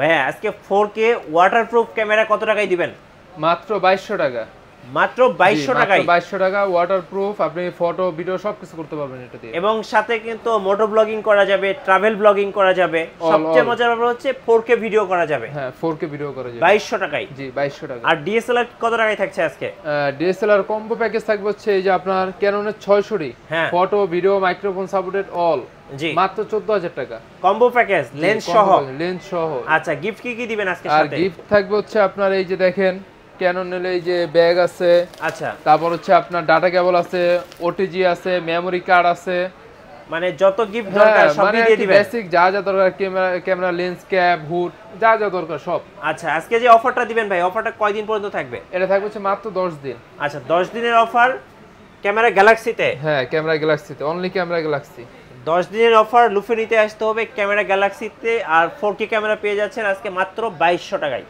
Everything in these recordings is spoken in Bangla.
ভাইয়া আজকে ফোর কে ওয়াটারপ্রুফ ক্যামেরা কত টাকায় দিবেন মাত্র বাইশশো টাকা মাত্র 2200 টাকায় 2200 টাকা ওয়াটারপ্রুফ আপনি ফটো ভিডিও সবকিছু করতে পারবেন এটা দিয়ে এবং সাথে কিন্তু মোটর ব্লগিং করা যাবে ট্রাভেল ব্লগিং করা যাবে সবচেয়ে মজার ব্যাপার হচ্ছে 4K ভিডিও করা যাবে হ্যাঁ 4K ভিডিও করা যাবে 2200 টাকায় জি 2200 টাকা আর কত টাকায় থাকছে আজকে কম্বো প্যাকেজ থাকবে হচ্ছে এই যে আপনার 600 D photo video microphone supported অল জি মাত্র 14000 টাকা কম্বো প্যাকেজ লেন্স সহ লেন্স সহ আচ্ছা গিফট কি কি দিবেন আজকে সাথে আর গিফট থাকবে হচ্ছে আপনার এই যে দেখেন ক্যানন যে ব্যাগ আছে আচ্ছা তারপর হচ্ছে আপনার ডাটা কেবল আছে ওটিজি আছে কার্ড আছে মানে যত গিফট দরকার হ্যাঁ, সব মানে দিয়ে দিবেন বেসিক যা যা দরকার camera camera lens cap hood যা যা দরকার সব আচ্ছা আজকে যে অফারটা দিবেন ভাই অফারটা কয়দিন পর্যন্ত থাকবে এটা থাকবে হচ্ছে মাত্র 10 দিন আচ্ছা 10 দিনের অফার ক্যামেরা গ্যালাক্সিতে হ্যাঁ ক্যামেরা গ্যালাক্সিতে অনলি ক্যামেরা গ্যালাক্সি 10 দিনের অফার লুফে নিতে আসতে হবে ক্যামেরা গ্যালাক্সিতে আর 4K ক্যামেরা পেয়ে যাচ্ছেন আজকে মাত্র 2200 টাকায়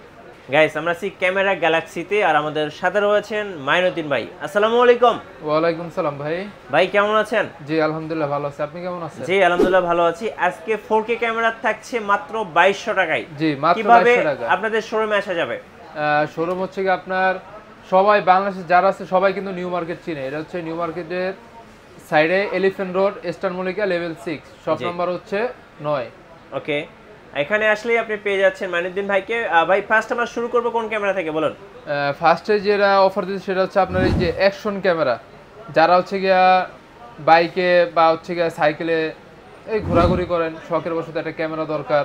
গাইস আমরা আছি ক্যামেরা গ্যালাক্সিতে আর আমাদের সাথে রয়েছেন মাইনুদ্দিন ভাই আসসালামু আলাইকুম ওয়ালাইকুম সালাম ভাই ভাই কেমন আছেন জি আলহামদুলিল্লাহ ভালো আছি আপনি কেমন আছেন জি আলহামদুলিল্লাহ ভালো আছি আজকে 4K ক্যামেরা থাকছে মাত্র 2200 টাকায় জি মাত্র 2200 টাকা আপনাদের শোরুমে আসা যাবে শোরুম হচ্ছে কি আপনার সবাই বাংলাদেশে যারা আছে সবাই কিন্তু নিউ মার্কেট চিনে এটা হচ্ছে নিউ মার্কেটের সাইডে Elephant Road Star Mallika level 6 shop number হচ্ছে 9 ওকে এখানে আসলেই আপনি পেয়ে যাচ্ছেন মাইনুদ্দিন ভাইকে ভাই ফার্স্ট আমরা শুরু করব কোন ক্যামেরা থেকে বলুন ফার্স্টে যেটা অফার দিচ্ছে সেটা হচ্ছে আপনার এই যে অ্যাকশন ক্যামেরা যারা হচ্ছে গিয়া বাইকে বা হচ্ছে গিয়া সাইকেলে এই ঘোরাঘুরি করেন শখের বসতে একটা ক্যামেরা দরকার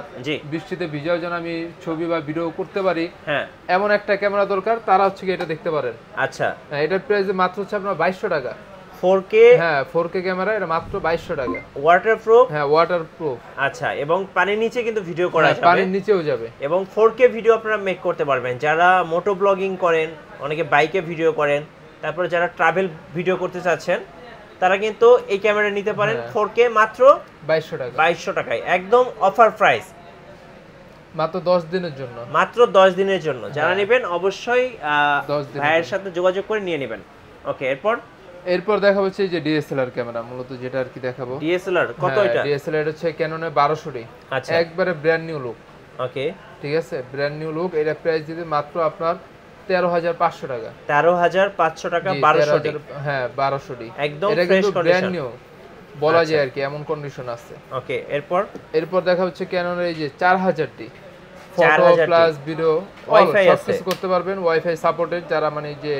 বৃষ্টিতে ভিজেও যেন আমি ছবি বা ভিডিও করতে পারি হ্যাঁ। এমন একটা ক্যামেরা দরকার তারা হচ্ছে এটা দেখতে পারেন আচ্ছা হ্যাঁ, এটার প্রাইস মাত্র হচ্ছে আপনার বাইশশো টাকা 4K হ্যাঁ 4K ক্যামেরা এটা মাত্র 2200 টাকা ওয়াটারপ্রুফ হ্যাঁ ওয়াটারপ্রুফ আচ্ছা এবং পানির নিচে কিন্তু ভিডিও করা হ্যাঁ, যাবে পানির নিচেও যাবে এবং 4K ভিডিও আপনারা মেক করতে পারবেন যারা মোটো ব্লগিং করেন অনেকে বাইকে ভিডিও করেন তারপর যারা ট্রাভেল ভিডিও করতে চাচ্ছেন তারা কিন্তু এই ক্যামেরা নিতে পারেন 4K হ্যাঁ। মাত্র 2200 টাকা 2200 টাকায় একদম অফার প্রাইস মাত্র 10 দিনের জন্য মাত্র 10 দিনের জন্য যারা হ্যাঁ। নেবেন অবশ্যই ভাইয়ের সাথে যোগাযোগ করে নিয়ে নেবেন ওকে এরপর এরপর দেখা হচ্ছে যে ডিএসএলআর ক্যামেরা মূলত যেটা আর কি দেখাবো ডিএসএলআর কত হ্যাঁ, এটা ডিএসএলআর হচ্ছে ক্যাননের 1200 ডি আচ্ছা একবারে ব্র্যান্ড নিউ লুক ওকে ঠিক আছে ব্র্যান্ড নিউ লুক এর প্রাইস দিতে মাত্র আপনার 13500 হাজার পাঁচশো টাকা তেরো হাজার টাকা বারোশো হ্যাঁ বারোশো ডি একদম এটা কিন্তু ব্র্যান্ড নিউ বলা আচ্ছা। যায় আর কি এমন কন্ডিশন আছে ওকে এরপর এরপর দেখা হচ্ছে ক্যাননের এই যে চার D photo plus video wifi করতে পারবেন ওয়াইফাই সাপোর্টেড যারা মানে যে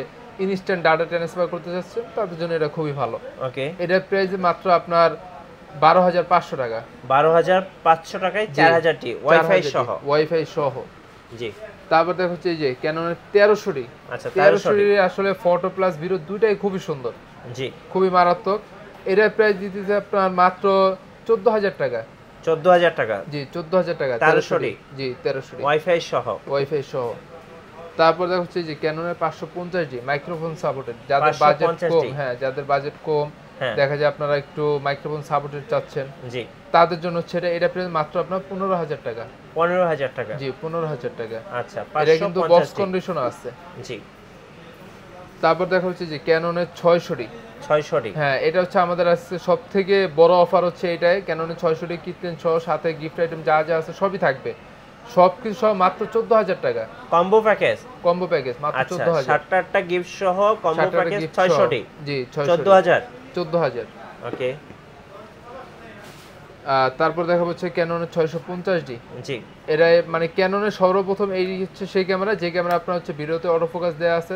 ইনস্ট্যান্ট ডাটা ট্রান্সফার করতে চাচ্ছেন তাদের জন্য এটা খুবই ভালো ওকে এটার প্রাইস মাত্র আপনার বারো হাজার পাঁচশো টাকা বারো হাজার পাঁচশো টাকায় চার হাজারটি ওয়াইফাই সহ ওয়াইফাই সহ জি তারপর দেখো হচ্ছে এই যে ক্যাননের তেরোশোটি আচ্ছা তেরোশোটি আসলে ফটো প্লাস ভিডিও দুইটাই খুবই সুন্দর জি খুবই মারাত্মক এটার প্রাইস দিতেছে আপনার মাত্র চোদ্দ হাজার টাকা চোদ্দ হাজার টাকা জি চোদ্দ হাজার টাকা তেরোশোটি জি তেরোশোটি ওয়াইফাই সহ ওয়াইফাই সহ তারপর দেখা হচ্ছে যে ক্যানোনের পাঁচশো পঞ্চাশ ডি মাইক্রোফোন সাপোর্টেড যাদের বাজেট হ্যাঁ, কম হ্যাঁ যাদের বাজেট কম দেখা যায় আপনারা একটু মাইক্রোফোন সাপোর্টেড চাচ্ছেন জি তাদের জন্য হচ্ছে এটা প্রাইস মাত্র আপনার পনেরো হাজার টাকা পনেরো হাজার টাকা জি পনেরো হাজার টাকা আচ্ছা এটা কিন্তু বক্স কন্ডিশনও আছে জি তারপর দেখা হচ্ছে যে ক্যানোনের ছয়শো ডি ছয়শোটি হ্যাঁ এটা হচ্ছে আমাদের আছে সব থেকে বড় অফার হচ্ছে এটাই ক্যানোনের কেননা ডি কিনতেন সহ সাথে গিফট আইটেম যা যা আছে সবই থাকবে সবকিছু সহ মাত্র 14000 টাকা কম্বো প্যাকেজ কম্বো প্যাকেজ মাত্র 14000 60 টাকা গিফট সহ কম্বো প্যাকেজ 600 টি জি 14000 14000 ওকে তারপর দেখা হচ্ছে ক্যাননের 650 ডি জি এটা মানে ক্যাননের সর্বপ্রথম এই হচ্ছে সেই ক্যামেরা যে ক্যামেরা আপনার হচ্ছে ভিডিওতে অটো ফোকাস দেয়া আছে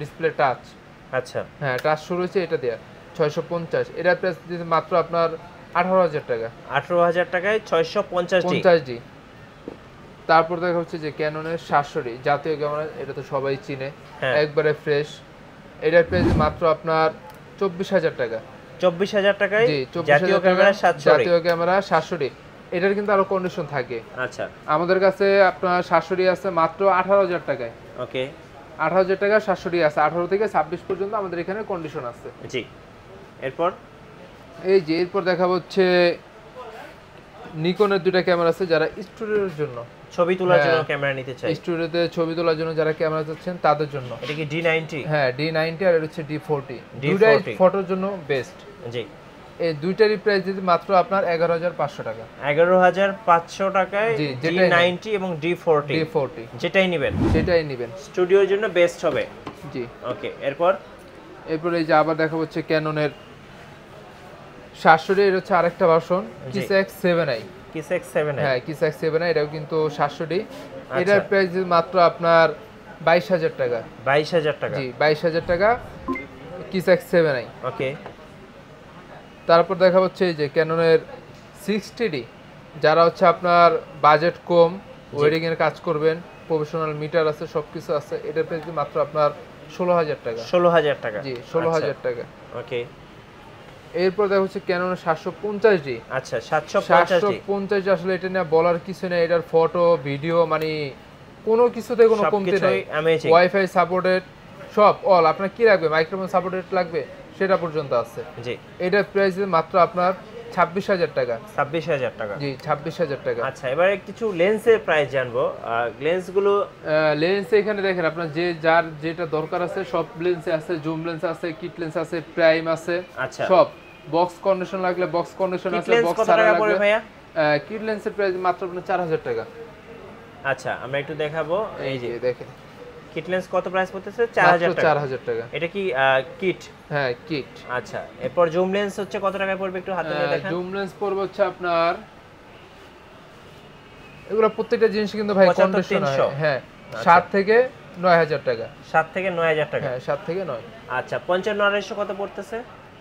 ডিসপ্লে টাচ আচ্ছা হ্যাঁ টাচ শুরু হয়েছে এটা দেয়া 650 এরা প্রাইস মাত্র আপনার 18000 টাকা 18000 টাকায় 650 ডি 50 ডি তারপর দেখা হচ্ছে যে ক্যাননের শাশুড়ি জাতীয় ক্যামেরা এটা তো সবাই চিনে হ্যাঁ। একবারে ফ্রেশ এটার প্রাইস মাত্র আপনার চব্বিশ হাজার টাকা চব্বিশ হাজার টাকায় জাতীয় ক্যামেরা জাতীয় ক্যামেরা শাশুড়ি এটার কিন্তু আরো কন্ডিশন থাকে আচ্ছা আমাদের কাছে আপনার শাশুড়ি আছে মাত্র আঠারো হাজার টাকায় ওকে আঠারো হাজার টাকা শাশুড়ি আছে আঠারো থেকে ছাব্বিশ পর্যন্ত আমাদের এখানে কন্ডিশন আছে জি এরপর এই যে এরপর দেখা হচ্ছে নিকনের দুইটা ক্যামেরা আছে যারা স্টুডিওর জন্য ছবি তোলার জন্য হ্যাঁ। ক্যামেরা নিতে চাই স্টুডিওতে ছবি তোলার জন্য যারা ক্যামেরা চাচ্ছেন তাদের জন্য এটা কি D90 হ্যাঁ D90 আর এটা হচ্ছে D40 দুটোই ফটোর জন্য বেস্ট জি এই দুইটারই প্রাইস যদি মাত্র আপনার 11500 টাকা 11500 টাকায় D90 এবং D40 D40 যেটাই নেবেন সেটাই নেবেন স্টুডিওর জন্য বেস্ট হবে জি ওকে এরপর এরপর এই যে আবার দেখা হচ্ছে ক্যাননের 700 এর হচ্ছে আরেকটা ভার্সন কিসেক্স 7i হ্যাঁ, এটাও কিন্তু আচ্ছা। এটার প্রাইস মাত্র আপনার টাকা টাকা জি আই ওকে তারপর দেখা হচ্ছে এই যে ক্যাননের সিক্সটি ডি যারা হচ্ছে আপনার বাজেট কম ওয়েডিংয়ের কাজ করবেন প্রফেশনাল মিটার আছে সবকিছু আছে এটার প্রাইস মাত্র আপনার ষোলো হাজার টাকা ষোলো হাজার টাকা জি ষোলো হাজার আচ্ছা। টাকা ওকে এরপর দেখা হচ্ছে ক্যানন সাতশো পঞ্চাশ ডি আচ্ছা সাতশো সাতশো পঞ্চাশ আসলে এটা নিয়ে বলার কিছু নেই এটার ফটো ভিডিও মানে কোনো কিছুতে কোনো কমতি নেই ওয়াইফাই সাপোর্টেড সব অল আপনার কি লাগবে মাইক্রোফোন সাপোর্টেড লাগবে সেটা পর্যন্ত আছে জি এটার প্রাইস মাত্র আপনার ছাব্বিশ হাজার টাকা ছাব্বিশ হাজার টাকা জি ছাব্বিশ হাজার টাকা আচ্ছা এবারে কিছু লেন্সের প্রাইস জানবো লেন্স গুলো লেন্স এখানে দেখেন আপনার যে যার যেটা দরকার আছে সব লেন্সে আছে জুম লেন্স আছে কিট লেন্স আছে প্রাইম আছে আচ্ছা সব বক্স কন্ডিশন লাগলে বক্স কন্ডিশন আছে বক্স টাকা পড়বে ভাইয়া কিট লেন্সের প্রাইস মাত্র 4000 টাকা আচ্ছা আমরা একটু দেখাবো এই যে দেখেন কিট লেন্স কত প্রাইস পড়তেছে 4000 টাকা 4000 টাকা এটা কি কিট হ্যাঁ কিট আচ্ছা এরপর জুম লেন্স হচ্ছে কত টাকা পড়বে একটু হাতে নিয়ে দেখেন জুম লেন্স পড়বে হচ্ছে আপনার এগুলো প্রত্যেকটা জিনিস কিন্তু ভাই কন্ডিশন হ্যাঁ 7 আচ্ছা। থেকে 9000 টাকা 7 থেকে 9000 টাকা হ্যাঁ 7 থেকে 9 আচ্ছা 55 কত পড়তেছে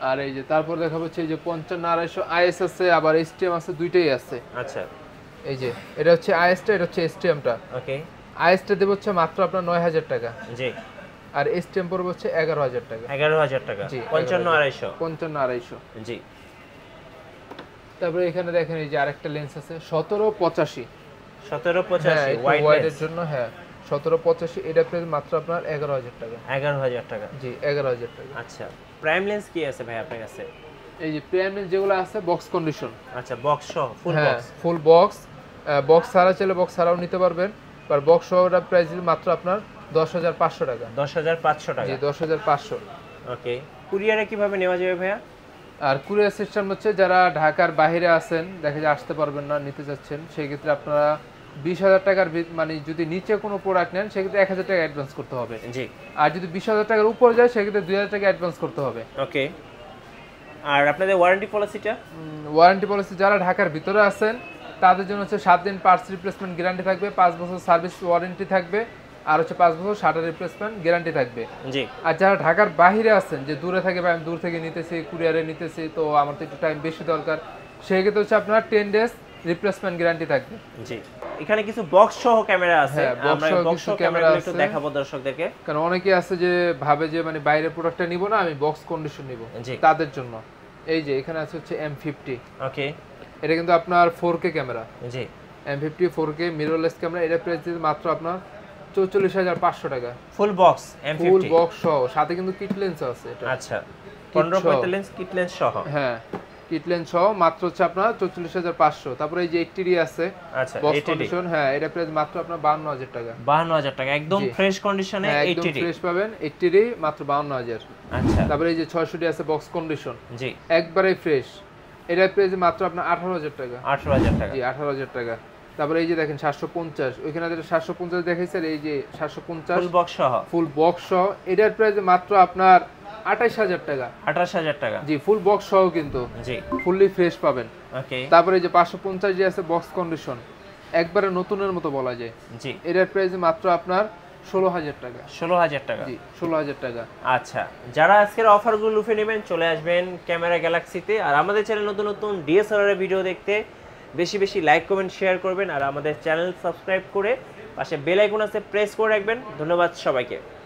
আর এই যে তারপর দেখা হচ্ছে এই যে পঞ্চান্ন আড়াইশো আইএস আছে আবার এসটিএম আছে দুইটাই আছে আচ্ছা এই যে এটা হচ্ছে আইএসটা এটা হচ্ছে এসটিএমটা ওকে আইএসটা দেব হচ্ছে মাত্র আপনার নয় হাজার টাকা জি আর এসটিএম পড়বে হচ্ছে এগারো হাজার টাকা এগারো হাজার টাকা জি পঞ্চান্ন আড়াইশো পঞ্চান্ন আড়াইশো জি তারপরে এখানে দেখেন এই যে আরেকটা লেন্স আছে সতেরো পঁচাশি সতেরো পঁচাশি ওয়াইডের হ্যাঁ, জন্য হ্যাঁ সতেরো পঁচাশি এটা মাত্র আপনার এগারো হাজার টাকা এগারো হাজার টাকা জি এগারো হাজার টাকা আচ্ছা প্রাইম লেন্স কি আছে ভাই আপনার কাছে এই যে প্রাইম লেন্স যেগুলো আছে বক্স কন্ডিশন আচ্ছা বক্স সহ full box full box box ছাড়া চলে বক্স ছাড়াও নিতে পারবেন আর বক্স সহটা প্রাইস মাত্র আপনার দশ হাজার পাঁচশো টাকা দশ হাজার পাঁচশো টাকা জি দশ হাজার পাঁচশো ওকে কুরিয়ারে কিভাবে নেওয়া যাবে ভাইয়া আর কুরিয়ার সিস্টেম হচ্ছে যারা ঢাকার বাইরে আছেন দেখা যায় আসতে পারবেন না নিতে চাচ্ছেন সেই ক্ষেত্রে আপনারা বিশ হাজার টাকার মানে যদি নিচে কোনো প্রোডাক্ট নেন সেক্ষেত্রে এক হাজার টাকা অ্যাডভান্স করতে হবে জি আর যদি বিশ হাজার টাকার উপরে যায় সেক্ষেত্রে দুই হাজার টাকা অ্যাডভান্স করতে হবে ওকে আর আপনাদের ওয়ারেন্টি পলিসিটা ওয়ারেন্টি পলিসি যারা ঢাকার ভিতরে আছেন তাদের জন্য হচ্ছে সাত দিন পার্টস রিপ্লেসমেন্ট গ্যারান্টি থাকবে পাঁচ বছর সার্ভিস ওয়ারেন্টি থাকবে আর হচ্ছে পাঁচ বছর শাটার রিপ্লেসমেন্ট গ্যারান্টি থাকবে জি আর যারা ঢাকার বাহিরে আছেন যে দূরে থাকে বা আমি দূর থেকে নিতেছি কুরিয়ারে নিতেছি তো আমার তো একটু টাইম বেশি দরকার সেক্ষেত্রে হচ্ছে আপনার টেন ডেজ রিপ্লেসমেন্ট গ্যারান্টি থাকবে জি এখানে কিছু বক্স সহ ক্যামেরা আছে হ্যাঁ, আমরা বক্স সহ ক্যামেরা একটু দেখাবো দর্শকদেরকে কারণ অনেকে আছে যে ভাবে যে মানে বাইরে প্রোডাক্টটা নিব না আমি বক্স কন্ডিশন নিব তাদের জন্য এই যে এখানে আছে হচ্ছে M50 ওকে এটা কিন্তু আপনার 4K ক্যামেরা জি M50 4K মিররলেস ক্যামেরা এটা প্রাইস মাত্র আপনার চৌচল্লিশ হাজার পাঁচশো টাকা full box M50 full box সহ সাথে কিন্তু কিট লেন্স আছে এটা আচ্ছা পনেরো পঁয়তাল্লিশ কিট লেন্স সহ হ্যাঁ কিটলেন সহ মাত্র হচ্ছে আপনার চৌচল্লিশ হাজার পাঁচশো তারপরে এই যে একটিডি আছে বক্স আচ্ছা, কন্ডিশন হ্যাঁ এটা প্রাইস মাত্র আপনার বাহান্ন হাজার টাকা বাহান্ন হাজার টাকা একদম ফ্রেশ হ্যাঁ, কন্ডিশনে একদম ফ্রেশ পাবেন একটিডি মাত্র বাহান্ন হাজার আচ্ছা তারপরে এই যে ছয়শোটি আছে বক্স কন্ডিশন জি একবারে ফ্রেশ এটা প্রাইস মাত্র আপনার আঠারো হাজার টাকা আঠারো হাজার টাকা জি আঠারো হাজার টাকা তারপরে এই যে দেখেন সাতশো পঞ্চাশ ওইখানে যেটা সাতশো পঞ্চাশ দেখাইছে এই যে সাতশো পঞ্চাশ ফুল বক্স সহ ফুল বক্স সহ এটার প্রাইস মাত্র আপনার আঠাশ হাজার টাকা আঠাশ হাজার টাকা জি ফুল বক্স সহ কিন্তু জি ফুললি ফ্রেশ পাবেন ওকে তারপরে যে পাঁচশো পঞ্চাশ যে আছে বক্স কন্ডিশন একবারে নতুনের মতো বলা যায় জি এটার প্রাইস মাত্র আপনার ষোলো হাজার টাকা ষোলো হাজার টাকা জি ষোলো হাজার টাকা আচ্ছা যারা আজকের অফারগুলো লুফে নেবেন চলে আসবেন ক্যামেরা গ্যালাক্সিতে আর আমাদের চ্যানেল নতুন নতুন ডিএসএলআর ভিডিও দেখতে বেশি বেশি লাইক কমেন্ট শেয়ার করবেন আর আমাদের চ্যানেল সাবস্ক্রাইব করে পাশে বেল আইকন আছে প্রেস করে রাখবেন ধন্যবাদ সবাইকে